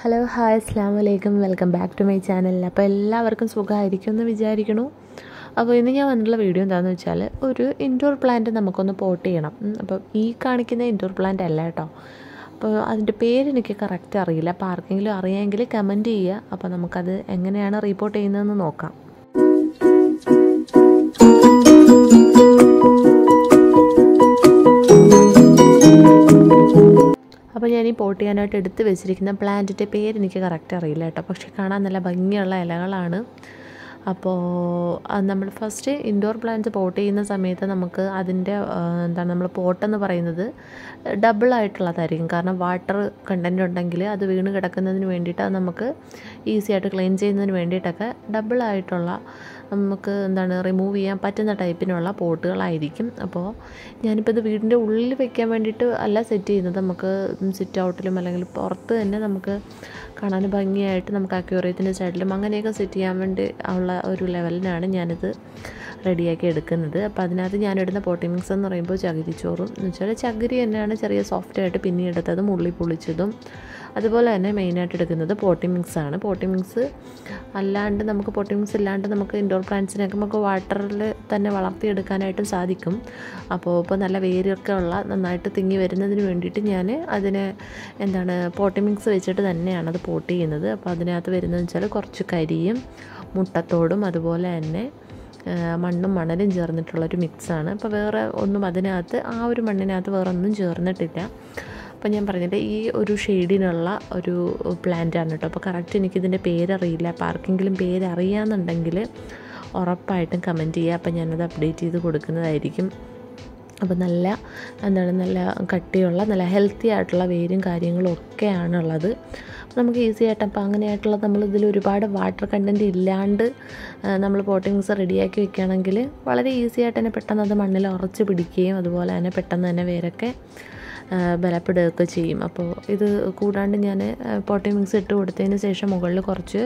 hello hi അസ്ലാം വലൈക്കും welcome back to my channel അപ്പോൾ എല്ലാവർക്കും സുഖമായിരിക്കും എന്ന് വിചാരിക്കണു അപ്പോൾ ഇന്ന് ഞാൻ വന്നിട്ടുള്ള വീഡിയോ എന്താണെന്ന് വെച്ചാൽ ഒരു ഇൻഡോർ പ്ലാന്റ് നമുക്കൊന്ന് പോട്ട് ചെയ്യണം അപ്പോൾ ഈ കാണിക്കുന്ന ഇൻഡോർ പ്ലാന്റ് അല്ല കേട്ടോ അപ്പോൾ അതിൻ്റെ എനിക്ക് കറക്റ്റ് അറിയില്ല അപ്പോൾ ആർക്കെങ്കിലും അറിയാമെങ്കിൽ കമൻറ്റ് ചെയ്യുക അപ്പോൾ നമുക്കത് എങ്ങനെയാണ് റിപ്പോർട്ട് ചെയ്യുന്നതെന്ന് നോക്കാം അപ്പോൾ ഞാൻ ഈ പോട്ട് ചെയ്യാനായിട്ട് എടുത്ത് വെച്ചിരിക്കുന്ന പ്ലാന്റിൻ്റെ പേര് എനിക്ക് കറക്റ്റ് അറിയില്ല കേട്ടോ പക്ഷേ കാണാൻ നല്ല ഭംഗിയുള്ള ഇലകളാണ് അപ്പോൾ നമ്മൾ ഫസ്റ്റ് ഇൻഡോർ പ്ലാന്റ്സ് പോട്ട് ചെയ്യുന്ന സമയത്ത് നമുക്ക് അതിൻ്റെ എന്താണ് നമ്മൾ പോട്ടെന്ന് പറയുന്നത് ഡബിൾ കാരണം വാട്ടർ കണ്ടൻറ് ഉണ്ടെങ്കിൽ അത് വീണ് കിടക്കുന്നതിന് വേണ്ടിയിട്ട് അത് നമുക്ക് ഈസി ആയിട്ട് ക്ലീൻ ചെയ്യുന്നതിന് വേണ്ടിയിട്ടൊക്കെ ഡബിൾ ആയിട്ടുള്ള നമുക്ക് എന്താണ് റിമൂവ് ചെയ്യാൻ പറ്റുന്ന ടൈപ്പിനുള്ള പോട്ടുകളായിരിക്കും അപ്പോൾ ഞാനിപ്പോൾ ഇത് വീടിൻ്റെ ഉള്ളിൽ വെക്കാൻ വേണ്ടിയിട്ട് അല്ല സെറ്റ് ചെയ്യുന്നത് നമുക്ക് സിറ്റ് ഔട്ടിലും അല്ലെങ്കിൽ പുറത്ത് തന്നെ നമുക്ക് കാണാൻ ഭംഗിയായിട്ട് നമുക്ക് അക്യൂറിയത്തിൻ്റെ സൈഡിലും അങ്ങനെയൊക്കെ സെറ്റ് ചെയ്യാൻ വേണ്ടി ഉള്ള ഒരു ലെവലിനാണ് ഞാനിത് റെഡിയാക്കി എടുക്കുന്നത് അപ്പോൾ അതിനകത്ത് ഞാനിടുന്ന പോട്ടി മിക്സ് എന്ന് പറയുമ്പോൾ ചോറും എന്ന് വെച്ചാൽ ചകിരി തന്നെയാണ് ചെറിയ സോഫ്റ്റായിട്ട് പിന്നെടുത്തതും ഉള്ളി പൊളിച്ചതും അതുപോലെ തന്നെ മെയിനായിട്ട് എടുക്കുന്നത് പോട്ടി മിക്സ് ആണ് പോട്ടി മിക്സ് അല്ലാണ്ട് നമുക്ക് പോട്ടി മിക്സ് ഇല്ലാണ്ട് നമുക്ക് ഇൻഡോർ പ്ലാന്റ്സിനൊക്കെ നമുക്ക് വാട്ടറിൽ തന്നെ വളർത്തിയെടുക്കാനായിട്ടും സാധിക്കും അപ്പോൾ ഇപ്പോൾ നല്ല വേരൊക്കെ ഉള്ള നന്നായിട്ട് തിങ്ങി വരുന്നതിന് വേണ്ടിയിട്ട് ഞാൻ അതിന് എന്താണ് പോട്ടി മിക്സ് വെച്ചിട്ട് തന്നെയാണ് അത് പോട്ട് ചെയ്യുന്നത് അപ്പോൾ അതിനകത്ത് വരുന്നതെന്ന് വെച്ചാൽ കുറച്ച് കരിയും മുട്ടത്തോടും അതുപോലെ തന്നെ മണ്ണും മണലും ചേർന്നിട്ടുള്ളൊരു മിക്സാണ് അപ്പോൾ വേറെ ഒന്നും അതിനകത്ത് ആ ഒരു മണ്ണിനകത്ത് വേറെ ഒന്നും ചേർന്നിട്ടില്ല അപ്പം ഞാൻ പറഞ്ഞിട്ട് ഈ ഒരു ഷെയ്ഡിനുള്ള ഒരു പ്ലാന്റാണ് കേട്ടോ അപ്പോൾ കറക്റ്റ് എനിക്കിതിൻ്റെ പേരറിയില്ല അപ്പോൾ ആർക്കെങ്കിലും പേരറിയാമെന്നുണ്ടെങ്കിൽ ഉറപ്പായിട്ടും കമൻറ്റ് ചെയ്യുക അപ്പോൾ ഞാനത് അപ്ഡേറ്റ് ചെയ്ത് കൊടുക്കുന്നതായിരിക്കും അപ്പോൾ നല്ല എന്താണ് നല്ല കട്ടിയുള്ള നല്ല ഹെൽത്തി ആയിട്ടുള്ള വേരും കാര്യങ്ങളും ഒക്കെയാണുള്ളത് നമുക്ക് ഈസി ആയിട്ട് അപ്പോൾ അങ്ങനെയായിട്ടുള്ള ഇതിൽ ഒരുപാട് വാട്ടർ കണ്ടൻറ്റ് ഇല്ലാണ്ട് നമ്മൾ പോട്ടിങ്സ് റെഡിയാക്കി വെക്കുകയാണെങ്കിൽ വളരെ ഈസി ആയിട്ട് തന്നെ പെട്ടെന്ന് അത് മണ്ണിൽ ഉറച്ച് പിടിക്കുകയും അതുപോലെ തന്നെ പെട്ടെന്ന് തന്നെ വേരൊക്കെ ബലപ്പെടുകയൊക്കെ ചെയ്യും അപ്പോൾ ഇത് കൂടാണ്ട് ഞാൻ പോട്ടി മിക്സ് ഇട്ട് കൊടുത്തതിന് ശേഷം മുകളിൽ കുറച്ച്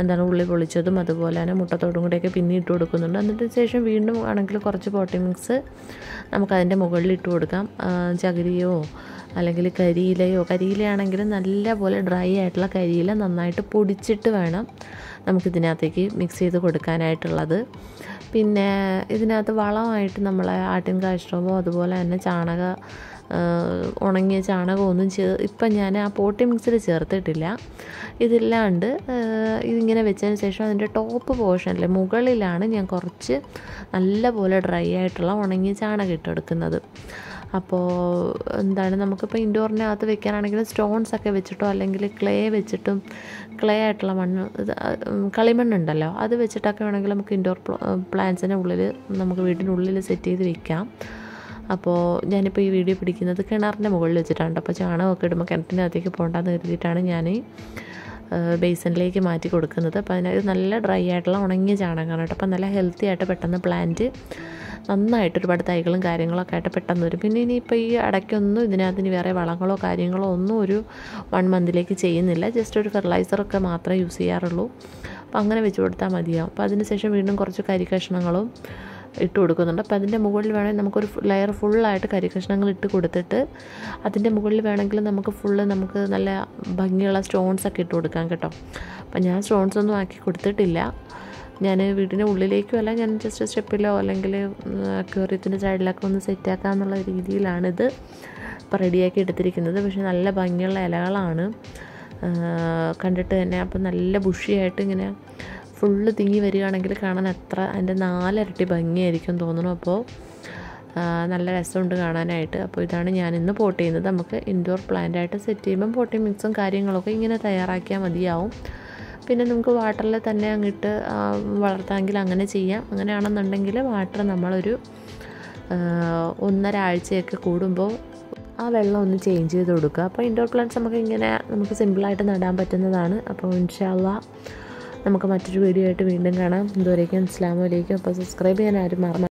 എന്താണ് ഉള്ളി പൊളിച്ചതും അതുപോലെ തന്നെ മുട്ടത്തോടും കൂടെയൊക്കെ പിന്നെ ഇട്ട് കൊടുക്കുന്നുണ്ട് എന്നിട്ട് ശേഷം വീണ്ടും ആണെങ്കിൽ കുറച്ച് പോട്ടി മിക്സ് നമുക്കതിൻ്റെ മുകളിൽ ഇട്ട് കൊടുക്കാം ചകിരിയോ അല്ലെങ്കിൽ കരിയിലയോ കരിയിലയാണെങ്കിലും നല്ല പോലെ ഡ്രൈ ആയിട്ടുള്ള കരിയില നന്നായിട്ട് പൊടിച്ചിട്ട് വേണം നമുക്കിതിനകത്തേക്ക് മിക്സ് ചെയ്ത് കൊടുക്കാനായിട്ടുള്ളത് പിന്നെ ഇതിനകത്ത് വളമായിട്ട് നമ്മളെ ആട്ടിൻ കാഷ്ടമോ അതുപോലെ തന്നെ ചാണക ഉണങ്ങിയ ചാണകമൊന്നും ചേ ഇപ്പം ഞാൻ ആ പോട്ടി മിക്സിൽ ചേർത്തിട്ടില്ല ഇതില്ലാണ്ട് ഇതിങ്ങനെ വെച്ചതിന് ശേഷം അതിൻ്റെ ടോപ്പ് പോർഷനിൽ മുകളിലാണ് ഞാൻ കുറച്ച് നല്ല പോലെ ഡ്രൈ ആയിട്ടുള്ള ഉണങ്ങിയ ചാണകം ഇട്ടെടുക്കുന്നത് അപ്പോൾ എന്താണ് നമുക്കിപ്പോൾ ഇൻഡോറിനകത്ത് വെക്കാനാണെങ്കിൽ സ്റ്റോൺസ് ഒക്കെ വെച്ചിട്ടോ അല്ലെങ്കിൽ ക്ലേ വെച്ചിട്ടും ക്ലേ ആയിട്ടുള്ള മണ്ണ് കളിമണ്ണുണ്ടല്ലോ അത് വെച്ചിട്ടൊക്കെ വേണമെങ്കിൽ നമുക്ക് ഇൻഡോർ പ്ലാന്റ്സിൻ്റെ ഉള്ളിൽ നമുക്ക് വീട്ടിനുള്ളിൽ സെറ്റ് ചെയ്ത് വെക്കാം അപ്പോൾ ഞാനിപ്പോൾ ഈ വീഡിയോ പിടിക്കുന്നത് കിണറിൻ്റെ മുകളിൽ വെച്ചിട്ടാണ് അപ്പോൾ ചാണകമൊക്കെ ഇടുമ്പോൾ കിണറ്റിനകത്തേക്ക് പോകണ്ടെന്ന് കരുതിയിട്ടാണ് ഞാൻ ബേസിനിലേക്ക് മാറ്റി കൊടുക്കുന്നത് അപ്പോൾ അതിനകത്ത് നല്ല ഡ്രൈ ആയിട്ടുള്ള ഉണങ്ങിയ ചാണകമാണ് കേട്ടോ അപ്പോൾ നല്ല ഹെൽത്തി ആയിട്ട് പെട്ടെന്ന് പ്ലാന്റ് നന്നായിട്ട് ഒരുപാട് തൈകളും കാര്യങ്ങളൊക്കെ ആയിട്ട് പെട്ടെന്ന് വരും പിന്നെ ഇനിയിപ്പോൾ ഈ അടയ്ക്കൊന്നും ഇതിനകത്തിന് വേറെ വളങ്ങളോ കാര്യങ്ങളോ ഒന്നും ഒരു വൺ മന്തിലേക്ക് ചെയ്യുന്നില്ല ജസ്റ്റ് ഒരു ഫെർട്ടിലൈസറൊക്കെ മാത്രമേ യൂസ് ചെയ്യാറുള്ളൂ അപ്പോൾ അങ്ങനെ വെച്ച് കൊടുത്താൽ മതിയാവും അപ്പോൾ അതിനുശേഷം വീണ്ടും കുറച്ച് കരി കഷ്ണങ്ങളും ഇട്ട് കൊടുക്കുന്നുണ്ട് അപ്പോൾ അതിൻ്റെ മുകളിൽ വേണമെങ്കിൽ നമുക്കൊരു ലെയർ ഫുള്ളായിട്ട് കരിക്കഷ്ണങ്ങൾ ഇട്ട് കൊടുത്തിട്ട് അതിൻ്റെ മുകളിൽ വേണമെങ്കിൽ നമുക്ക് ഫുള്ള് നമുക്ക് നല്ല ഭംഗിയുള്ള സ്റ്റോൺസൊക്കെ ഇട്ട് കൊടുക്കാം കേട്ടോ അപ്പം ഞാൻ സ്റ്റോൺസ് ഒന്നും ആക്കി കൊടുത്തിട്ടില്ല ഞാൻ വീടിൻ്റെ ഉള്ളിലേക്കും അല്ല ഞാൻ ജസ്റ്റ് സ്റ്റെപ്പിലോ അല്ലെങ്കിൽ അക്വേറിയത്തിൻ്റെ സൈഡിലൊക്കെ ഒന്ന് സെറ്റാക്കാം എന്നുള്ള രീതിയിലാണിത് ഇപ്പോൾ റെഡിയാക്കി എടുത്തിരിക്കുന്നത് പക്ഷേ നല്ല ഭംഗിയുള്ള ഇലകളാണ് കണ്ടിട്ട് തന്നെ അപ്പം നല്ല ബുഷിയായിട്ട് ഇങ്ങനെ ഫുള്ള് തിങ്ങി വരികയാണെങ്കിൽ കാണാൻ അത്ര അതിൻ്റെ നാലിരട്ടി ഭംഗിയായിരിക്കും തോന്നുന്നു അപ്പോൾ നല്ല രസമുണ്ട് കാണാനായിട്ട് അപ്പോൾ ഇതാണ് ഞാൻ ഇന്ന് പോട്ട് ചെയ്യുന്നത് നമുക്ക് ഇൻഡോർ പ്ലാന്റ് ആയിട്ട് സെറ്റ് ചെയ്യുമ്പം പോട്ടിംഗ് മിക്സും കാര്യങ്ങളൊക്കെ ഇങ്ങനെ തയ്യാറാക്കിയാൽ മതിയാവും പിന്നെ നമുക്ക് വാട്ടറിൽ തന്നെ അങ്ങിട്ട് വളർത്താമെങ്കിൽ അങ്ങനെ ചെയ്യാം അങ്ങനെയാണെന്നുണ്ടെങ്കിൽ വാട്ടർ നമ്മളൊരു ഒന്നര ആഴ്ചയൊക്കെ കൂടുമ്പോൾ ആ വെള്ളം ഒന്ന് ചേഞ്ച് ചെയ്ത് കൊടുക്കുക അപ്പോൾ ഇൻഡോർ പ്ലാന്റ്സ് നമുക്ക് ഇങ്ങനെ നമുക്ക് സിമ്പിളായിട്ട് നടാൻ പറ്റുന്നതാണ് അപ്പോൾ ഇൻഷാല്ല നമുക്ക് മറ്റൊരു വീഡിയോ ആയിട്ട് വീണ്ടും കാണാം ഇതുവരേക്കും അസ്ലാമലൈക്കും അപ്പോൾ സബ്സ്ക്രൈബ് ചെയ്യാൻ ആരും മറന്നു